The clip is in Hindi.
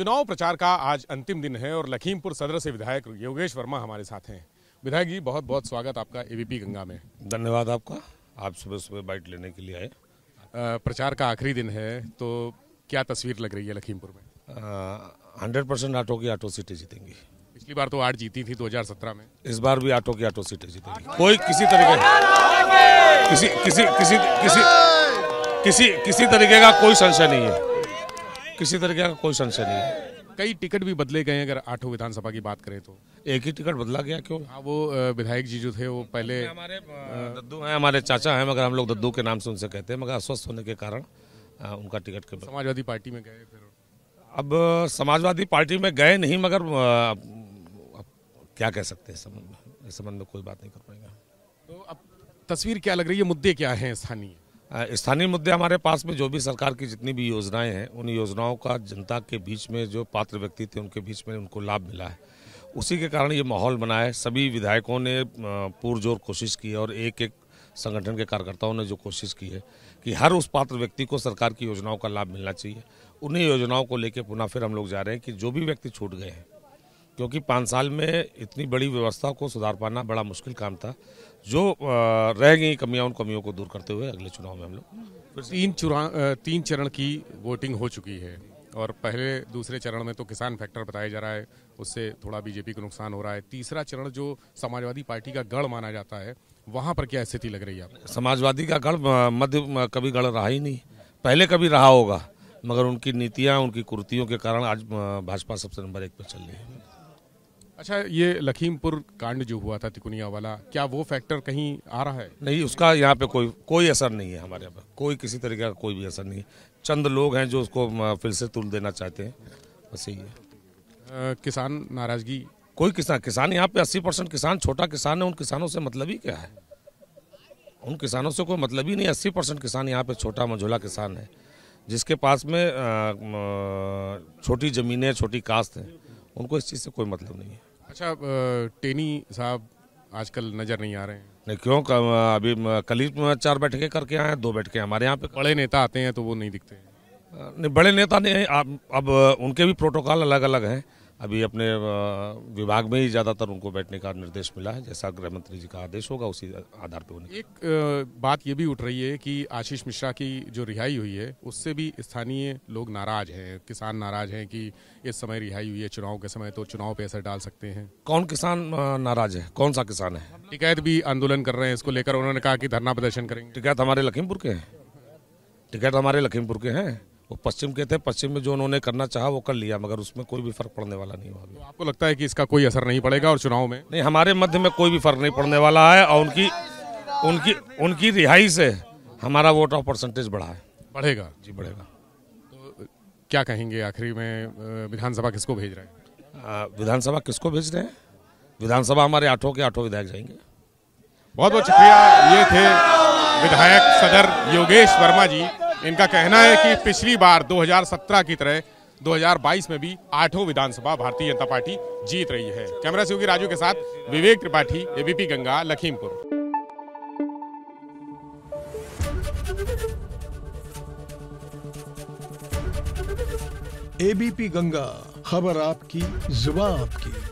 चुनाव प्रचार का आज अंतिम दिन है और लखीमपुर सदर से विधायक योगेश वर्मा हमारे साथ हैं विधायक जी बहुत बहुत स्वागत आपका एबीपी गंगा में धन्यवाद आपका आप सुबह सुबह बाइट लेने के लिए आए प्रचार का आखिरी दिन है तो क्या तस्वीर लग रही है लखीमपुर में हंड्रेड परसेंट आटो की आटो सीटें जीतेंगी पिछली बार तो आठ जीती थी 2017 में इस बार भी आटो की आटो सीटें जीतेंगी कोई किसी तरीके किसी किसी किसी किसी किसी किसी तरीके का कोई संशय नहीं है किसी तरीके का कोई संशय नहीं है कई टिकट भी बदले गए हैं अगर आठों विधानसभा की बात करें तो एक ही टिकट बदला गया क्यों हाँ वो विधायक जी जो थे वो पहले हमारे दद्दू हैं हमारे चाचा हैं मगर हम लोग दद्दू के नाम से उनसे कहते हैं मगर अस्वस्थ होने के कारण उनका टिकट के समाजवादी पार्टी में गए फिर अब समाजवादी पार्टी में गए नहीं मगर क्या कह सकते हैं संबंध में इस संबंध में कोई बात नहीं कर पाएंगे तो अब तस्वीर क्या लग रही है मुद्दे क्या हैं स्थानीय स्थानीय मुद्दे हमारे पास में जो भी सरकार की जितनी भी योजनाएं हैं उन योजनाओं का जनता के बीच में जो पात्र व्यक्ति थे उनके बीच में उनको लाभ मिला है उसी के कारण ये माहौल बना है सभी विधायकों ने पुरजोर कोशिश की और एक एक संगठन के कार्यकर्ताओं ने जो कोशिश की है कि हर उस पात्र व्यक्ति को सरकार की योजनाओं का लाभ मिलना चाहिए उन्हीं योजनाओं को लेकर पुनः फिर हम लोग जा रहे हैं कि जो भी व्यक्ति छूट गए हैं क्योंकि पाँच साल में इतनी बड़ी व्यवस्था को सुधार पाना बड़ा मुश्किल काम था जो रह गई कमियां उन कमियों को दूर करते हुए अगले चुनाव में हम लोग तीन चुरा तीन चरण की वोटिंग हो चुकी है और पहले दूसरे चरण में तो किसान फैक्टर बताया जा रहा है उससे थोड़ा बीजेपी को नुकसान हो रहा है तीसरा चरण जो समाजवादी पार्टी का गढ़ माना जाता है वहाँ पर क्या स्थिति लग रही है समाजवादी का गढ़ मध्य कभी गढ़ रहा ही नहीं पहले कभी रहा होगा मगर उनकी नीतियाँ उनकी कुर्तियों के कारण आज भाजपा सबसे नंबर एक पर चल रही है अच्छा ये लखीमपुर कांड जो हुआ था तिकुनिया वाला क्या वो फैक्टर कहीं आ रहा है नहीं उसका यहाँ पे कोई कोई असर नहीं है हमारे यहाँ पर कोई किसी तरीके का कोई भी असर नहीं है चंद लोग हैं जो उसको फिर से तुल देना चाहते हैं बस यही है किसान नाराजगी कोई किसान किसान यहाँ पे अस्सी परसेंट किसान छोटा किसान है उन किसानों से मतलब ही क्या है उन किसानों से कोई मतलब ही नहीं अस्सी परसेंट किसान यहाँ पे छोटा मझोला किसान है जिसके पास में छोटी ज़मीनें छोटी काश्त है उनको इस चीज़ से कोई मतलब नहीं है अच्छा टेनी साहब आजकल नजर नहीं आ रहे हैं नहीं क्यों अभी कल ही चार बैठके करके आए दो बैठके हमारे यहाँ पे बड़े नेता आते हैं तो वो नहीं दिखते नहीं बड़े नेता नहीं अब अब उनके भी प्रोटोकॉल अलग अलग हैं अभी अपने विभाग में ही ज़्यादातर उनको बैठने का निर्देश मिला है जैसा गृह मंत्री जी का आदेश होगा उसी आधार पर उन्हें एक बात ये भी उठ रही है कि आशीष मिश्रा की जो रिहाई हुई है उससे भी स्थानीय लोग नाराज हैं किसान नाराज हैं कि इस समय रिहाई हुई है चुनाव के समय तो चुनाव पे असर डाल सकते हैं कौन किसान नाराज है कौन सा किसान है टिकैत भी आंदोलन कर रहे हैं इसको लेकर उन्होंने कहा कि धरना प्रदर्शन करेंगे टिकैत हमारे लखीमपुर के हैं टिकैत हमारे लखीमपुर के हैं वो पश्चिम के थे पश्चिम में जो उन्होंने करना चाहा वो कर लिया मगर उसमें कोई भी फर्क पड़ने वाला नहीं हुआ तो आपको लगता है कि इसका कोई असर नहीं पड़ेगा और चुनाव में नहीं हमारे मध्य में कोई भी फर्क नहीं पड़ने वाला है और उनकी उनकी उनकी रिहाई से हमारा वोट ऑफ परसेंटेज बढ़ा है बढ़ेगा जी बढ़ेगा तो क्या कहेंगे आखिरी में विधानसभा किसको भेज रहे हैं विधानसभा किसको भेज रहे हैं विधानसभा हमारे आठों के आठों विधायक जाएंगे बहुत बहुत शुक्रिया ये थे विधायक सदर योगेश वर्मा जी इनका कहना है कि पिछली बार 2017 की तरह 2022 में भी आठों विधानसभा भारतीय जनता पार्टी जीत रही है कैमरा सहयोगी राजू के साथ विवेक त्रिपाठी एबीपी गंगा लखीमपुर एबीपी गंगा खबर आपकी जुबा आपकी